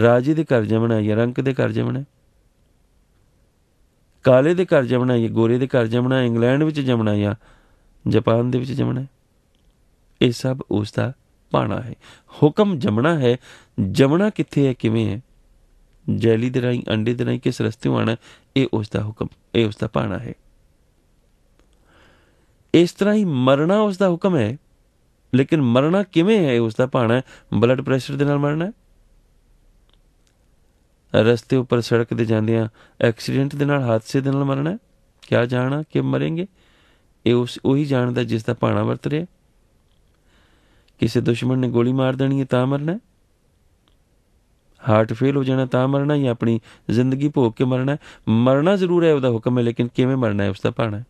ਰਾਜੇ ਦੇ ਘਰ ਜਮਣਾ ਜਾਂ ਰੰਕ ਦੇ ਘਰ ਜਮਣਾ ਕਾਲੇ ਦੇ ਘਰ ਜਮਣਾ ਜਾਂ ਗੋਰੇ ਦੇ ਘਰ ਜਮਣਾ ਇੰਗਲੈਂਡ ਵਿੱਚ ਜਮਣਾ ਜਾਂ ਜਾਪਾਨ ਦੇ ਵਿੱਚ ਜਮਣਾ ਇਹ ਸਭ ਉਸ ਦਾ ਪਾਣਾ ਹੈ ਹੁਕਮ ਜਮਣਾ ਹੈ ਜਮਣਾ ਕਿੱਥੇ ਹੈ ਕਿਵੇਂ ਹੈ ਜੈਲੀ ਦੇ ਰਾਈ ਅੰਡੇ ਦੇ ਰਾਈ ਕਿਸ ਰਸਤੇ ਆਣਾ ਇਹ ਉਸ ਦਾ ਹੁਕਮ ਇਹ ਉਸ ਦਾ ਪਾਣਾ ਹੈ ਇਸ ਤਰ੍ਹਾਂ ਹੀ ਮਰਨਾ ਉਸ ਦਾ ਹੁਕਮ ਹੈ ਲੇਕਿਨ ਮਰਨਾ ਕਿਵੇਂ ਹੈ ਉਸ ਦਾ ਪਾਣਾ ਬਲੱਡ ਪ੍ਰੈਸ਼ਰ ਦੇ ਨਾਲ ਮਰਨਾ ਹੈ ਰਸਤੇ ਉੱਪਰ ਸੜਕ ਤੇ ਜਾਂਦਿਆਂ ਐਕਸੀਡੈਂਟ ਦੇ ਨਾਲ ਹਾਦਸੇ ਦੇ ਨਾਲ ਮਰਨਾ ਹੈ ਕਿਆ ਜਾਣਾ ਕਿ ਮਰਾਂਗੇ ਇਹ ਉਸ ਉਹੀ ਜਾਣਦਾ ਜਿਸ ਦਾ ਪਾਣਾ ਵਰਤ ਰਿਹਾ ਕਿਸੇ ਦੁਸ਼ਮਣ ਨੇ ਗੋਲੀ ਮਾਰ ਦੇਣੀ ਹੈ ਤਾਂ ਮਰਨਾ ਹਾਰਟ ਫੇਲ ਹੋ ਜਾਣਾ ਤਾਂ ਮਰਨਾ ਜਾਂ ਆਪਣੀ ਜ਼ਿੰਦਗੀ ਭੋਗ ਕੇ ਮਰਨਾ ਮਰਨਾ ਜ਼ਰੂਰ ਹੈ ਉਹਦਾ ਹੁਕਮ ਹੈ ਲੇਕਿਨ ਕਿਵੇਂ ਮਰਨਾ ਹੈ ਉਸ ਦਾ ਪਾਣਾ ਹੈ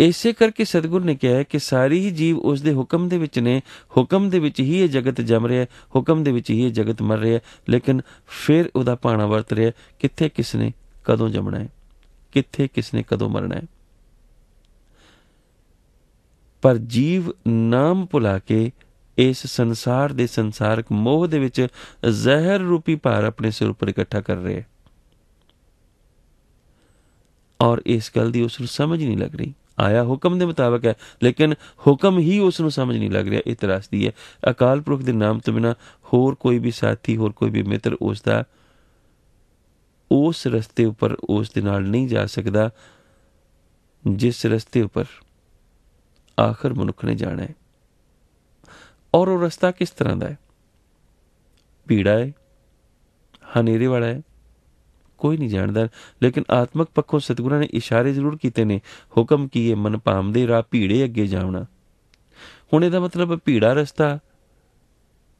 ਇਸੇ ਕਰਕੇ ਸਤਿਗੁਰ ਨੇ ਕਿਹਾ ਕਿ ਸਾਰੀ ਹੀ ਜੀਵ ਉਸ ਦੇ ਹੁਕਮ ਦੇ ਵਿੱਚ ਨੇ ਹੁਕਮ ਦੇ ਵਿੱਚ ਹੀ ਇਹ ਜਗਤ ਜੰਮ ਰਿਹਾ ਹੁਕਮ ਦੇ ਵਿੱਚ ਹੀ ਇਹ ਜਗਤ ਮਰ ਰਿਹਾ ਲੇਕਿਨ ਫਿਰ ਉਹਦਾ ਪਾਣਾ ਵਰਤ ਰਿਹਾ ਕਿੱਥੇ ਕਿਸ ਨੇ ਕਦੋਂ ਜੰਮਣਾ ਹੈ ਕਿੱਥੇ ਕਿਸ ਨੇ ਕਦੋਂ ਮਰਨਾ ਹੈ ਪਰ ਜੀਵ ਨਾਮ ਭੁਲਾ ਕੇ ਇਸ ਸੰਸਾਰ ਦੇ ਸੰਸਾਰਕ ਮੋਹ ਦੇ ਵਿੱਚ ਜ਼ਹਿਰ ਰੂਪੀ ਭਾਰ ਆਪਣੇ ਸਿਰ ਉੱਪਰ ਇਕੱਠਾ ਕਰ ਰਿਹਾ ਹੈ ਔਰ ਇਸ ਗੱਲ ਦੀ ਉਸ ਨੂੰ ਸਮਝ ਨਹੀਂ ਲੱਗ ਰਹੀ ਆਇਆ ਹੁਕਮ ਦੇ ਮੁਤਾਬਕ ਹੈ ਲੇਕਿਨ ਹੁਕਮ ਹੀ ਉਸ ਨੂੰ ਸਮਝ ਨਹੀਂ ਲੱਗ ਰਿਹਾ ਇਹ ਤਰਾਸਦੀ ਹੈ ਅਕਾਲ ਪੁਰਖ ਦੇ ਨਾਮ ਤੋਂ ਬਿਨਾ ਹੋਰ ਕੋਈ ਵੀ ਸਾਥੀ ਹੋਰ ਕੋਈ ਵੀ ਮਿੱਤਰ ਉਸ ਦਾ ਉਸ ਰਸਤੇ ਉੱਪਰ ਉਸ ਦੇ ਨਾਲ ਨਹੀਂ ਜਾ ਸਕਦਾ ਜਿਸ ਰਸਤੇ ਉੱਪਰ ਆਖਰ ਮਨੁੱਖ ਨੇ ਜਾਣਾ ਹੈ ਔਰ ਉਹ ਰਸਤਾ ਕਿਸ ਤਰ੍ਹਾਂ ਦਾ ਹੈ ਭੀੜਾ ਹੈ ਹਨੇਰੇ ਵਾਲਾ ਹੈ ਕੋਈ ਨਹੀਂ ਜਾਣਦਾ ਲੇਕਿਨ ਆਤਮਕ ਪੱਖੋਂ ਸਤਿਗੁਰਾਂ ਨੇ ਇਸ਼ਾਰੇ ਜ਼ਰੂਰ ਕੀਤੇ ਨੇ ਹੁਕਮ ਕੀਏ ਮਨ ਪਾਮਦੇ ਰਾ ਭੀੜੇ ਅੱਗੇ ਜਾਵਣਾ ਹੁਣ ਇਹਦਾ ਮਤਲਬ ਭੀੜਾ ਰਸਤਾ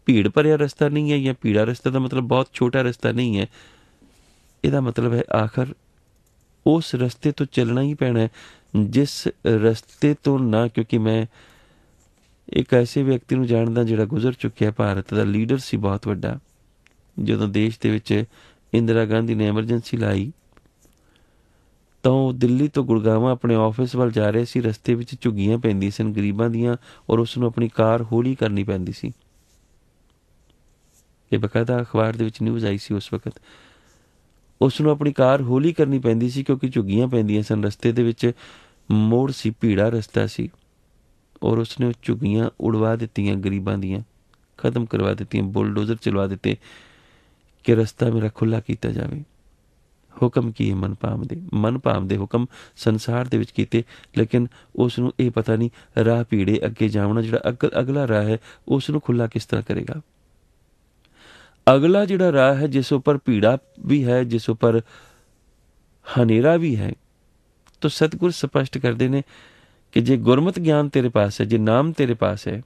ਭੀੜ ਭਰਿਆ ਰਸਤਾ ਨਹੀਂ ਹੈ ਜਾਂ ਭੀੜਾ ਰਸਤਾ ਦਾ ਮਤਲਬ ਬਹੁਤ ਛੋਟਾ ਰਸਤਾ ਨਹੀਂ ਹੈ ਇਹਦਾ ਮਤਲਬ ਹੈ ਆਖਰ ਉਸ ਰਸਤੇ ਤੋਂ ਚੱਲਣਾ ਹੀ ਪੈਣਾ ਹੈ ਜਿਸ ਰਸਤੇ ਤੋਂ ਨਾ ਕਿਉਂਕਿ ਮੈਂ ਇੱਕ ਐਸੇ ਵਿਅਕਤੀ ਨੂੰ ਜਾਣਦਾ ਜਿਹੜਾ ਗੁਜ਼ਰ ਚੁੱਕਿਆ ਭਾਰਤ ਦਾ ਲੀਡਰ ਸੀ ਬਹੁਤ ਵੱਡਾ ਜਦੋਂ ਦੇਸ਼ ਦੇ ਵਿੱਚ ਇੰਦਰਾ ਗਾਂਧੀ ਨੇ ਐਮਰਜੈਂਸੀ ਲਾਈ ਤਾਂ ਉਹ ਦਿੱਲੀ ਤੋਂ ਗੁਰਗਾਵਾਂ ਆਪਣੇ ਆਫਿਸ ਵੱਲ ਜਾ ਰਹੇ ਸੀ ਰਸਤੇ ਵਿੱਚ ਝੁੱਗੀਆਂ ਪੈਂਦੀ ਸਨ ਗਰੀਬਾਂ ਦੀਆਂ ਔਰ ਉਸ ਨੂੰ ਆਪਣੀ ਕਾਰ ਹੌਲੀ ਕਰਨੀ ਪੈਂਦੀ ਸੀ ਇਹ ਬਕਾਇਦਾ ਅਖਬਾਰ ਦੇ ਵਿੱਚ ਨਿਊਜ਼ ਆਈ ਸੀ ਉਸ ਵਕਤ ਉਸ ਨੂੰ ਆਪਣੀ ਕਾਰ ਹੌਲੀ ਕਰਨੀ ਪੈਂਦੀ ਸੀ ਕਿਉਂਕਿ ਝੁੱਗੀਆਂ ਪੈਂਦੀਆਂ ਸਨ ਰਸਤੇ ਦੇ ਵਿੱਚ ਮੋੜ ਸੀ ਭੀੜਾ ਰਸਤਾ ਸੀ ਔਰ ਉਸ ਨੇ ਝੁੱਗੀਆਂ ਉਡਵਾ ਦਿੱਤੀਆਂ ਗਰੀਬਾਂ ਦੀਆਂ ਖਤਮ ਕਰਵਾ ਦਿੱਤੀਆਂ ਬੁਲਡੋਜ਼ਰ ਚਲਵਾ ਦਿੱਤੇ ਕਿ ਰਸਤਾ ਮੇਰਾ ਖੁੱਲਾ ਕੀਤਾ ਜਾਵੇ ਹੁਕਮ ਕੀ ਹੈ ਮਨ ਭਾਵ ਦੇ ਮਨ ਭਾਵ ਦੇ ਹੁਕਮ ਸੰਸਾਰ ਦੇ ਵਿੱਚ ਕੀਤੇ ਲੇਕਿਨ ਉਸ ਨੂੰ ਇਹ ਪਤਾ ਨਹੀਂ ਰਾਹ ਪੀੜੇ ਅੱਗੇ ਜਾਵਣਾ ਜਿਹੜਾ ਅਗਲਾ ਰਾਹ ਹੈ ਉਸ ਨੂੰ ਖੁੱਲਾ ਕਿਸ ਤਰ੍ਹਾਂ ਕਰੇਗਾ ਅਗਲਾ ਜਿਹੜਾ ਰਾਹ ਹੈ ਜਿਸ ਉੱਪਰ ਪੀੜਾ ਵੀ ਹੈ ਜਿਸ ਉੱਪਰ ਹਨੇਰਾ ਵੀ ਹੈ ਤਾਂ ਸਤਿਗੁਰ ਸਪਸ਼ਟ ਕਰਦੇ ਨੇ ਕਿ ਜੇ ਗੁਰਮਤ ਗਿਆਨ ਤੇਰੇ ਪਾਸ ਹੈ ਜੇ ਨਾਮ ਤੇਰੇ ਪਾਸ ਹੈ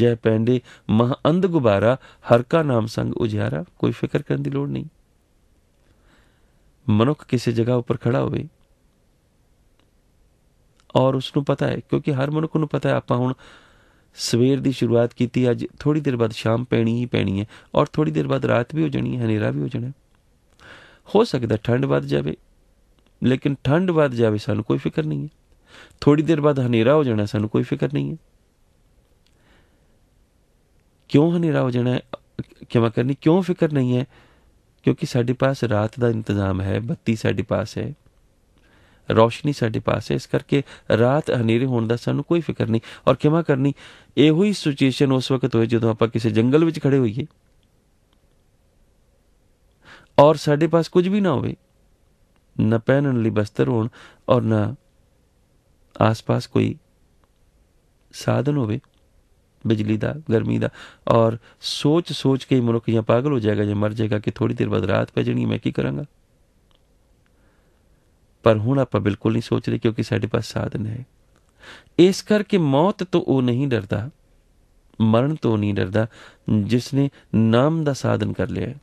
ਜੈ ਪੈਂਡੇ ਮਹ ਅੰਧ ਗੁਬਾਰਾ ਹਰ ਕਾ ਨਾਮ ਸੰਗ ਉਜਿਆਰਾ ਕੋਈ ਫਿਕਰ ਕਰਨ ਦੀ ਲੋੜ ਨਹੀਂ ਮਨੁੱਖ ਕਿਸੇ ਜਗ੍ਹਾ ਉੱਪਰ ਖੜਾ ਹੋਵੇ ਔਰ ਉਸ ਨੂੰ ਪਤਾ ਹੈ ਕਿਉਂਕਿ ਹਰ ਮਨੁੱਖ ਨੂੰ ਪਤਾ ਹੈ ਆਪਾਂ ਹੁਣ ਸਵੇਰ ਦੀ ਸ਼ੁਰੂਆਤ ਕੀਤੀ ਅੱਜ ਥੋੜੀ ਦੇਰ ਬਾਅਦ ਸ਼ਾਮ ਪੈਣੀ ਹੀ ਪੈਣੀ ਹੈ ਔਰ ਥੋੜੀ ਦੇਰ ਬਾਅਦ ਰਾਤ ਵੀ ਹੋ ਜਾਣੀ ਹੈ ਹਨੇਰਾ ਵੀ ਹੋ ਜਾਣਾ ਹੋ ਸਕਦਾ ਠੰਡ ਵੱਧ ਜਾਵੇ ਲੇਕਿਨ ਠੰਡ ਵੱਧ ਜਾਵੇ ਸਾਨੂੰ ਕੋਈ ਫਿਕਰ ਨਹੀਂ ਹੈ ਥੋੜੀ ਦੇਰ ਬਾਅਦ ਹਨੇਰਾ ਹੋ ਜਾਣਾ ਸਾਨੂੰ ਕੋਈ ਫਿਕਰ ਨਹੀਂ ਹੈ ਕਿਉਂ ਹਨੇਰਾ ਹੋ ਜਾਣਾ है क्षमा करनी क्यों फिक्र नहीं है क्योंकि ਸਾਡੇ ਪਾਸ ਰਾਤ ਦਾ ਇੰਤਜ਼ਾਮ ਹੈ ਬੱਤੀ ਸਾਡੇ ਪਾਸ ਹੈ ਰੋਸ਼ਨੀ ਸਾਡੇ ਪਾਸ ਹੈ ਇਸ ਕਰਕੇ ਰਾਤ ਹਨੇਰੇ ਹੋਣ ਦਾ ਸਾਨੂੰ ਕੋਈ ਫਿਕਰ ਨਹੀਂ ਔਰ ਕਿਮਾ ਕਰਨੀ ਇਹੋ ਹੀ ਸਿਚੁਏਸ਼ਨ ਉਸ ਵਕਤ ਹੋਏ ਜਦੋਂ ਆਪਾਂ ਕਿਸੇ ਜੰਗਲ ਵਿੱਚ ਖੜੇ ਹੋਈਏ ਔਰ ਸਾਡੇ ਪਾਸ ਕੁਝ ਵੀ ਨਾ ਹੋਵੇ ਨਾ ਪਹਿਨਣ ਲਈ ਬਸਤਰ ਹੋਣ ਔਰ ਨਾ ਆਸ-ਪਾਸ ਕੋਈ ਸਾਧਨ ਹੋਵੇ ਬਿਜਲੀ ਦਾ ਗਰਮੀ ਦਾ ਔਰ ਸੋਚ ਸੋਚ ਕੇ ਮਨੁੱਖ ਜਾਂ ਪਾਗਲ ਹੋ ਜਾਏਗਾ ਜਾਂ ਮਰ ਜਾਏਗਾ ਕਿ ਥੋੜੀ ਦੇਰ ਬਾਅਦ ਰਾਤ ਪੈ ਜਾਣੀ ਮੈਂ ਕੀ ਕਰਾਂਗਾ ਪਰ ਹੁਣ ਆਪਾਂ ਬਿਲਕੁਲ ਨਹੀਂ ਸੋਚ ਰਹੇ ਕਿਉਂਕਿ ਸਾਡੇ ਪਾਸ ਸਾਧਨ ਹੈ ਇਸ ਕਰਕੇ ਮੌਤ ਤੋਂ ਉਹ ਨਹੀਂ ਡਰਦਾ ਮਰਨ ਤੋਂ ਨਹੀਂ ਡਰਦਾ ਜਿਸ ਨੇ ਨਾਮ ਦਾ ਸਾਧਨ ਕਰ ਲਿਆ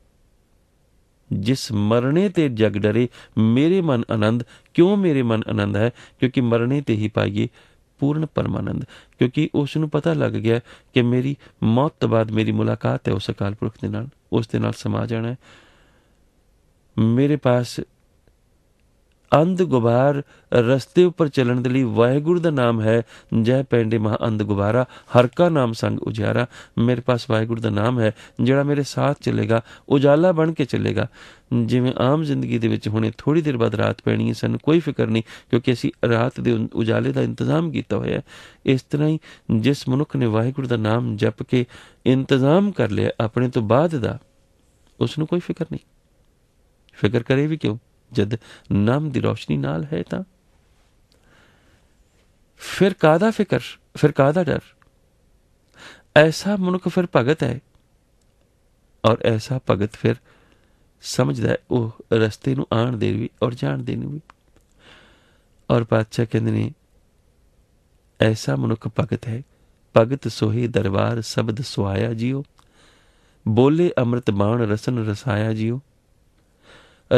ਜਿਸ ਮਰਨੇ ਤੇ ਜਗ ਡਰੇ ਮੇਰੇ ਮਨ ਆਨੰਦ ਕਿਉਂ ਮੇਰੇ ਮਨ ਆਨੰਦ ਹੈ ਕਿਉਂਕਿ ਮਰਨੇ ਤੇ ਹੀ ਪਾਈਏ ਪੂਰਨ ਪਰਮਾਨੰਦ ਕਿਉਂਕਿ ਉਸ ਨੂੰ ਪਤਾ ਲੱਗ ਗਿਆ ਕਿ ਮੇਰੀ ਮੌਤ ਤੋਂ ਬਾਅਦ ਮੇਰੀ ਮੁਲਾਕਾਤ ਹੈ ਉਸ ਅਕਾਲ ਪੁਰਖ ਦੇ ਨਾਲ ਉਸ ਦੇ ਨਾਲ ਸਮਾ ਜਾਣਾ ਹੈ ਮੇਰੇ ਪਾਸ ਅੰਧਗੁਬਾਰ ਰਸਤੇ ਉੱਪਰ ਚੱਲਣ ਦੇ ਲਈ ਵਾਹਿਗੁਰੂ ਦਾ ਨਾਮ ਹੈ ਜੈ ਪੈਂਡੇ ਮਹਾ ਅੰਧਗੁਬਾਰਾ ਹਰ ਕਾ ਨਾਮ ਸੰਗ ਉਜਿਆਰਾ ਮੇਰੇ ਪਾਸ ਵਾਹਿਗੁਰੂ ਦਾ ਨਾਮ ਹੈ ਜਿਹੜਾ ਮੇਰੇ ਸਾਥ ਚੱਲੇਗਾ ਉਜਾਲਾ ਬਣ ਕੇ ਚੱਲੇਗਾ ਜਿਵੇਂ ਆਮ ਜ਼ਿੰਦਗੀ ਦੇ ਵਿੱਚ ਹੁਣੇ ਥੋੜੀ ਦੇਰ ਬਾਅਦ ਰਾਤ ਪੈਣੀ ਹੈ ਸਾਨੂੰ ਕੋਈ ਫਿਕਰ ਨਹੀਂ ਕਿਉਂਕਿ ਅਸੀਂ ਰਾਤ ਦੇ ਉਜਾਲੇ ਦਾ ਇੰਤਜ਼ਾਮ ਕੀਤਾ ਹੋਇਆ ਹੈ ਇਸ ਤਰ੍ਹਾਂ ਹੀ ਜਿਸ ਮਨੁੱਖ ਨੇ ਵਾਹਿਗੁਰੂ ਦਾ ਨਾਮ ਜਪ ਕੇ ਇੰਤਜ਼ਾਮ ਕਰ ਲਿਆ ਆਪਣੇ ਤੋਂ ਬਾਅਦ ਦਾ ਉਸ ਨੂੰ ਕੋਈ ਫਿਕਰ ਨਹੀਂ ਫਿਕਰ ਕਰੇ ਵੀ ਕਿਉਂ ਜਦ ਨਾਮ ਦੀ ਰੋਸ਼ਨੀ ਨਾਲ ਹੈ ਤਾਂ ਫਿਰ ਕਾਦਾ ਫਿਕਰ ਫਿਰ ਕਾਦਾ ਡਰ ਐਸਾ ਮਨੁੱਖ ਫਿਰ ਭਗਤ ਹੈ ਔਰ ਐਸਾ ਭਗਤ ਫਿਰ ਸਮਝਦਾ ਉਹ ਰਸਤੇ ਨੂੰ ਆਣ ਦੇ ਵੀ ਔਰ ਜਾਣ ਦੇ ਨੂੰ ਵੀ ਔਰ ਪਾਤਸ਼ਾਹ ਕਹਿੰਦੇ ਨੇ ਐਸਾ ਮਨੁੱਖ ਭਗਤ ਹੈ ਭਗਤ ਸੋਹੀ ਦਰਬਾਰ ਸ਼ਬਦ ਸੁਆਇਆ ਜਿਉ ਬੋਲੇ ਅੰਮ੍ਰਿਤ ਬਾਣ ਰਸਨ ਰਸਾਇਆ ਜਿਉ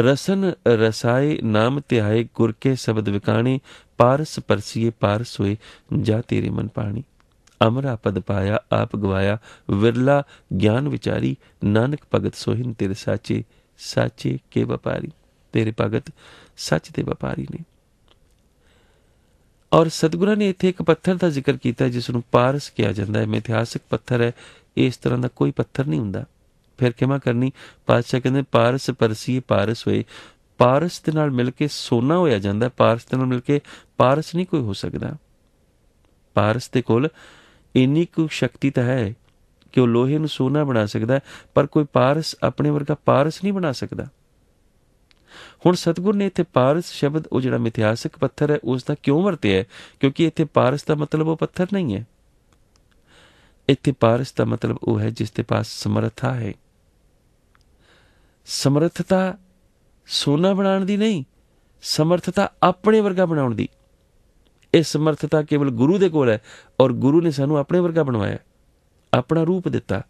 ਰਸਨ ਰਸਾਏ ਨਾਮ ਧਿਆਏ ਗੁਰ ਕੇ ਸ਼ਬਦ ਵਿਕਾਣੀ ਪਾਰਸ ਪਰਸੀਏ ਪਾਰਸ ਹੋਏ ਜਾ ਤੇਰੇ ਮਨ ਪਾਣੀ ਅਮਰਾ ਪਦ ਪਾਇਆ ਆਪ ਗਵਾਇਆ ਵਿਰਲਾ ਗਿਆਨ ਵਿਚਾਰੀ ਨਾਨਕ ਭਗਤ ਸੋਹਿਨ ਤੇਰੇ ਸਾਚੇ ਸਾਚੇ ਕੇ ਵਪਾਰੀ ਤੇਰੇ ਭਗਤ ਸੱਚ ਦੇ ਵਪਾਰੀ ਨੇ ਔਰ ਸਤਿਗੁਰਾਂ ਨੇ ਇੱਥੇ ਇੱਕ ਪੱਥਰ ਦਾ ਜ਼ਿਕਰ ਕੀਤਾ ਜਿਸ ਨੂੰ ਪਾਰਸ ਕਿਹਾ ਜਾਂਦਾ ਹੈ ਇਤਿਹਾਸਿਕ ਪੱਥਰ ਹੈ ਇਸ ਤਰ੍ਹਾਂ ਦਾ ਕੋਈ ਪੱਥਰ ਨਹੀਂ ਹੁੰਦਾ ਫਿਰ ਕਿਮਾ ਕਰਨੀ ਪਾਤਸ਼ਾਹ ਕਹਿੰਦੇ ਪਾਰਸ ਪਰਸੀ ਪਾਰਸ ਹੋਏ ਪਾਰਸ ਦੇ ਨਾਲ ਮਿਲ ਕੇ ਸੋਨਾ ਹੋਇਆ ਜਾਂਦਾ ਪਾਰਸ ਦੇ ਨਾਲ ਮਿਲ ਕੇ ਪਾਰਸ ਨਹੀਂ ਕੋਈ ਹੋ ਸਕਦਾ ਪਾਰਸ ਦੇ ਕੋਲ ਇੰਨੀ ਕੁ ਸ਼ਕਤੀ ਤਾਂ ਹੈ ਕਿ ਉਹ ਲੋਹੇ ਨੂੰ ਸੋਨਾ ਬਣਾ ਸਕਦਾ ਪਰ ਕੋਈ ਪਾਰਸ ਆਪਣੇ ਵਰਗਾ ਪਾਰਸ ਨਹੀਂ ਬਣਾ ਸਕਦਾ ਹੁਣ ਸਤਗੁਰ ਨੇ ਇੱਥੇ ਪਾਰਸ ਸ਼ਬਦ ਉਹ ਜਿਹੜਾ ਮਿਥਿਆਸਿਕ ਪੱਥਰ ਹੈ ਉਸ ਦਾ ਕਿਉਂ ਵਰਤਿਆ ਕਿਉਂਕਿ ਇੱਥੇ ਪਾਰਸ ਦਾ ਮਤਲਬ ਉਹ ਪੱਥਰ ਨਹੀਂ ਹੈ ਇੱਥੇ ਪਾਰਸ ਦਾ ਮਤਲਬ ਉਹ ਹੈ ਜਿਸ ਦੇ ਪਾਸ ਸਮਰੱਥਾ ਹੈ ਸਮਰੱਥਤਾ ਸੋਨਾ ਬਣਾਉਣ ਦੀ ਨਹੀਂ ਸਮਰੱਥਤਾ ਆਪਣੇ ਵਰਗਾ ਬਣਾਉਣ ਦੀ ਇਹ ਸਮਰੱਥਤਾ ਕੇਵਲ ਗੁਰੂ ਦੇ ਕੋਲ ਹੈ ਔਰ ਗੁਰੂ ਨੇ ਸਾਨੂੰ ਆਪਣੇ ਵਰਗਾ ਬਣਵਾਇਆ ਆਪਣਾ ਰੂਪ ਦਿੱਤਾ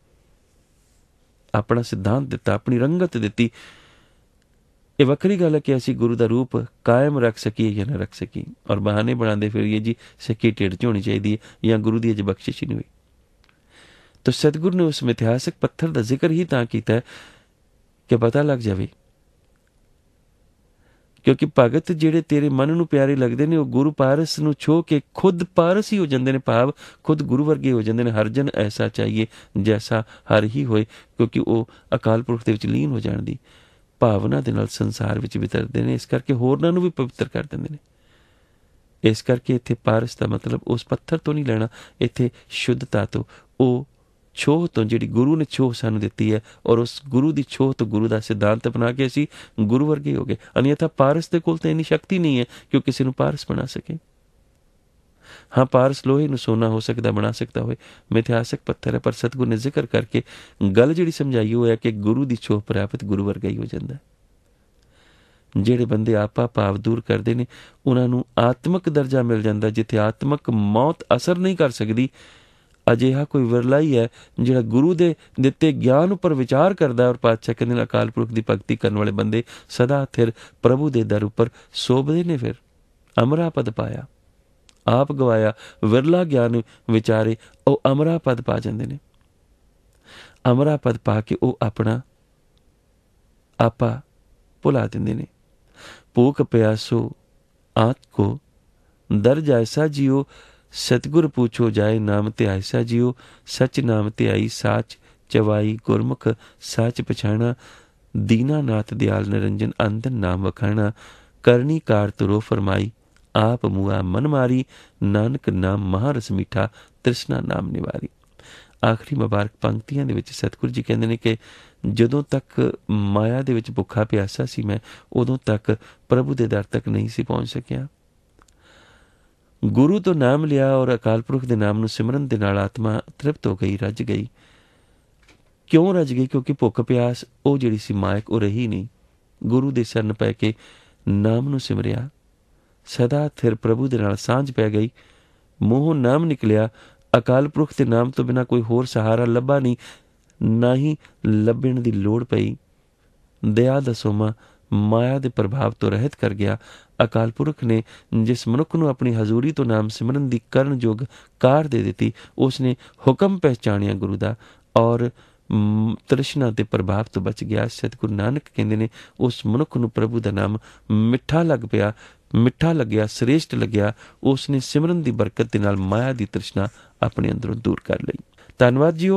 ਆਪਣਾ ਸਿਧਾਂਤ ਦਿੱਤਾ ਆਪਣੀ ਰੰਗਤ ਦਿੱਤੀ ਇਹ ਵੱਖਰੀ ਗੱਲ ਹੈ ਕਿ ਅਸੀਂ ਗੁਰੂ ਦਾ ਰੂਪ ਕਾਇਮ ਰੱਖ ਸਕੀਏ ਜਾਂ ਨਾ ਰੱਖ ਸਕੀਏ ਔਰ ਬਹਾਨੇ ਬਣਾਉਂਦੇ ਫਿਰੀਏ ਜੀ ਸਿੱਕੀ ਢੇਡ ਚ ਹੋਣੀ ਚਾਹੀਦੀ ਹੈ ਜਾਂ ਗੁਰੂ ਦੀ ਅਜ ਬਖਸ਼ਿਸ਼ ਨਹੀਂ ਹੋਈ ਤਾਂ ਸਤਿਗੁਰ ਨੇ ਉਸ ਮਿਥਿਹਾਸਕ ਪੱਥਰ ਦਾ ਜ਼ਿਕਰ ਹੀ ਤਾਂ ਕੀਤਾ ਹੈ ਕਿ ਪਤਾ ਲੱਗ ਜਾਵੇ ਕਿਉਂਕਿ ਭਗਤ ਜਿਹੜੇ ਤੇਰੇ ਮਨ ਨੂੰ ਪਿਆਰੇ ਲੱਗਦੇ ਨੇ ਉਹ ਗੁਰੂ ਪਾਰਸ ਨੂੰ ਛੋ ਕੇ ਖੁਦ ਪਾਰਸ ਹੀ ਹੋ ਜਾਂਦੇ ਨੇ ਭਾਵ ਖੁਦ ਗੁਰੂ ਵਰਗੇ ਹੋ ਜਾਂਦੇ ਨੇ ਹਰ ਜਨ ਐਸਾ ਚਾਹੀਏ ਜੈਸਾ ਹਰ ਹੀ ਹੋਏ ਕਿਉਂਕਿ ਉਹ ਅਕਾਲ ਪੁਰਖ ਦੇ ਵਿੱਚ ਲੀਨ ਹੋ ਜਾਣ ਦੀ ਭਾਵਨਾ ਦੇ ਨਾਲ ਸੰਸਾਰ ਵਿੱਚ ਵਿਤਰਦੇ ਨੇ ਇਸ ਕਰਕੇ ਹੋਰਨਾਂ ਨੂੰ ਵੀ ਪਵਿੱਤਰ ਕਰ ਦਿੰਦੇ ਨੇ ਇਸ ਕਰਕੇ ਇੱਥੇ ਪਾਰਸ ਦਾ ਮਤਲਬ ਉਸ ਪੱਥਰ ਤੋਂ ਨਹੀਂ ਲੈਣਾ ਇੱਥੇ ਸ਼ੁੱਧਤਾ ਤੋਂ ਉਹ ਛੋਹ ਤੋਂ ਜਿਹੜੀ ਗੁਰੂ ਨੇ ਛੋਹ ਸਾਨੂੰ ਦਿੱਤੀ ਹੈ ਔਰ ਉਸ ਗੁਰੂ ਦੀ ਛੋਹ ਤੋਂ ਗੁਰੂ ਦਾ ਸਿਧਾਂਤ ਬਣਾ ਕੇ ਅਸੀਂ ਗੁਰੂ ਵਰਗੇ ਹੋ ਗਏ ਅਨਿਯਥਾ ਪਾਰਸ ਦੇ ਕੋਲ ਤਾਂ ਇਨੀ ਸ਼ਕਤੀ ਨਹੀਂ ਹੈ ਕਿ ਉਹ ਕਿਸੇ ਨੂੰ ਪਾਰਸ ਬਣਾ ਸਕੇ ਹਾਂ ਪਾਰਸ ਲੋਹੇ ਨੂੰ ਸੋਨਾ ਹੋ ਸਕਦਾ ਬਣਾ ਸਕਦਾ ਹੋਵੇ ਮਿਥਿਆਸਕ ਪੱਥਰ ਹੈ ਪਰ ਸਤਗੁਰ ਨੇ ਜ਼ਿਕਰ ਕਰਕੇ ਗੱਲ ਜਿਹੜੀ ਸਮਝਾਈ ਹੋਇਆ ਕਿ ਗੁਰੂ ਦੀ ਛੋਹ ਪ੍ਰਾਪਤ ਗੁਰੂ ਵਰਗਾ ਹੀ ਹੋ ਜਾਂਦਾ ਜਿਹੜੇ ਬੰਦੇ ਆਪਾ ਪਾਪ ਦੂਰ ਕਰਦੇ ਨੇ ਉਹਨਾਂ ਨੂੰ ਆਤਮਿਕ ਦਰਜਾ ਮਿਲ ਜਾਂਦਾ ਜਿੱਥੇ ਆਤਮਿਕ ਮੌਤ ਅਸਰ ਨਹੀਂ ਕਰ ਸਕਦੀ ਅਜਿਹਾ ਕੋਈ ਵਿਰਲਾ ਹੀ ਹੈ ਜਿਹੜਾ ਗੁਰੂ ਦੇ ਦਿੱਤੇ ਗਿਆਨ ਉੱਪਰ ਵਿਚਾਰ ਕਰਦਾ ਔਰ ਪਾਤਸ਼ਾਹ ਕਹਿੰਦੇ ਅਕਾਲ ਪੁਰਖ ਦੀ ਭਗਤੀ ਕਰਨ ਵਾਲੇ ਬੰਦੇ ਸਦਾ ਥਿਰ ਪ੍ਰਭੂ ਦੇ ਦਰ ਉੱਪਰ ਸੋਭਦੇ ਨੇ ਫਿਰ ਅਮਰਾ ਪਦ ਪਾਇਆ ਆਪ ਗਵਾਇਆ ਵਿਰਲਾ ਗਿਆਨ ਵਿਚਾਰੇ ਉਹ ਅਮਰਾ ਪਦ ਪਾ ਜਾਂਦੇ ਨੇ ਅਮਰਾ ਪਦ ਪਾ ਕੇ ਉਹ ਆਪਣਾ ਆਪਾ ਭੁਲਾ ਦਿੰਦੇ ਨੇ ਭੂਖ ਪਿਆਸੋ ਆਤ ਕੋ ਦਰ ਜੈਸਾ ਜਿਉ ਸਤਗੁਰ ਪੁੱਛੋ ਜਾਏ ਨਾਮ ਤੇ ਆਇਸਾ ਜਿਉ ਸਚ ਨਾਮ ਤੇ ਆਈ ਸਾਚ ਚਵਾਈ ਗੁਰਮੁਖ ਸਾਚ ਪਛਾਣਾ ਦੀਨਾਨਾਥ ਦਿਆਲ ਨਰੰਜਨ ਅੰਦਨ ਨਾਮ ਵਖਾਣਾ ਕਰਨੀ ਕਾਰ ਤੁਰੋ ਫਰਮਾਈ ਆਪ ਮੂਆ ਮਨ ਮਾਰੀ ਨਾਨਕ ਨਾਮ ਮਹਾਰਸ ਮੀਠਾ ਤ੍ਰਿਸ਼ਨਾ ਨਾਮ ਨਿਵਾਰੀ ਆਖਰੀ ਮੁਬਾਰਕ ਪੰਕਤੀਆਂ ਦੇ ਵਿੱਚ ਸਤਿਗੁਰ ਜੀ ਕਹਿੰਦੇ ਨੇ ਕਿ ਜਦੋਂ ਤੱਕ ਮਾਇਆ ਦੇ ਵਿੱਚ ਭੁੱਖਾ ਪਿਆਸਾ ਸੀ ਮੈਂ ਉਦੋਂ ਤੱਕ ਪ੍ਰਭੂ ਦੇ ਦਰ ਤੱਕ ਨਹੀਂ ਸੀ ਪਹੁੰਚ ਸਕਿਆ ਗੁਰੂ ਤੋਂ ਨਾਮ ਲਿਆ ਔਰ ਅਕਾਲ ਪੁਰਖ ਦੇ ਨਾਮ ਨੂੰ ਸਿਮਰਨ ਦੇ ਨਾਲ ਆਤਮਾ ਤ੍ਰਿਪਤ ਹੋ ਗਈ ਰੱਜ ਗਈ ਕਿਉਂ ਰੱਜ ਗਈ ਕਿਉਂਕਿ ਭੁੱਖ ਪਿਆਸ ਉਹ ਜਿਹੜੀ ਸੀ ਮਾਇਕ ਉਹ ਰਹੀ ਨਹੀਂ ਗੁਰੂ ਦੇ ਸਰਨ ਪੈ ਕੇ ਨਾਮ ਨੂੰ ਸਿਮਰਿਆ ਸਦਾ ਥਿਰ ਪ੍ਰਭੂ ਦੇ ਨਾਲ ਸਾਂਝ ਪੈ ਗਈ ਮੋਹ ਨਾਮ ਨਿਕਲਿਆ ਅਕਾਲ ਪੁਰਖ ਦੇ ਨਾਮ ਤੋਂ ਬਿਨਾ ਕੋਈ ਹੋਰ ਸਹਾਰਾ ਲੱਭਾ ਨਹੀਂ ਨਾ ਹੀ ਲੱਭਣ ਦੀ ਲੋੜ ਪਈ ਦਇਆ ਦਾ ਸੋਮਾ ਮਾਇਆ ਦੇ ਪ੍ਰਭਾਵ ਤੋਂ ਰਹਿਤ ਕਰ ਗਿਆ ਅਕਾਲ ਪੁਰਖ ਨੇ ਜਿਸ ਮਨੁੱਖ ਨੂੰ ਆਪਣੀ ਹਜ਼ੂਰੀ ਤੋਂ ਨਾਮ ਸਿਮਰਨ ਦੀ ਕਰਨ ਯੋਗ ਕਾਰ ਦੇ ਦਿੱਤੀ ਉਸ ਨੇ ਹੁਕਮ ਪਹਿਚਾਣਿਆ ਗੁਰੂ ਦਾ ਔਰ ਤ੍ਰਿਸ਼ਨਾ ਦੇ ਪ੍ਰਭਾਵ ਤੋਂ ਬਚ ਗਿਆ ਸਤਿਗੁਰੂ ਨਾਨਕ ਕਹਿੰਦੇ ਨੇ ਉਸ ਮਨੁੱਖ ਨੂੰ ਪ੍ਰਭੂ ਦਾ ਨਾਮ ਮਿੱਠਾ ਲੱਗ ਪਿਆ ਮਿੱਠਾ ਲੱਗਿਆ ਸ੍ਰੇਸ਼ਟ ਲੱਗਿਆ ਉਸ ਨੇ ਸਿਮਰਨ ਦੀ ਬਰਕਤ ਦੇ ਨਾਲ ਮਾਇਆ ਦੀ ਤ੍ਰਿਸ਼ਨਾ ਆਪਣੇ ਅੰਦਰੋਂ ਦੂਰ ਕਰ ਲਈ ਧੰਨਵਾਦ ਜੀ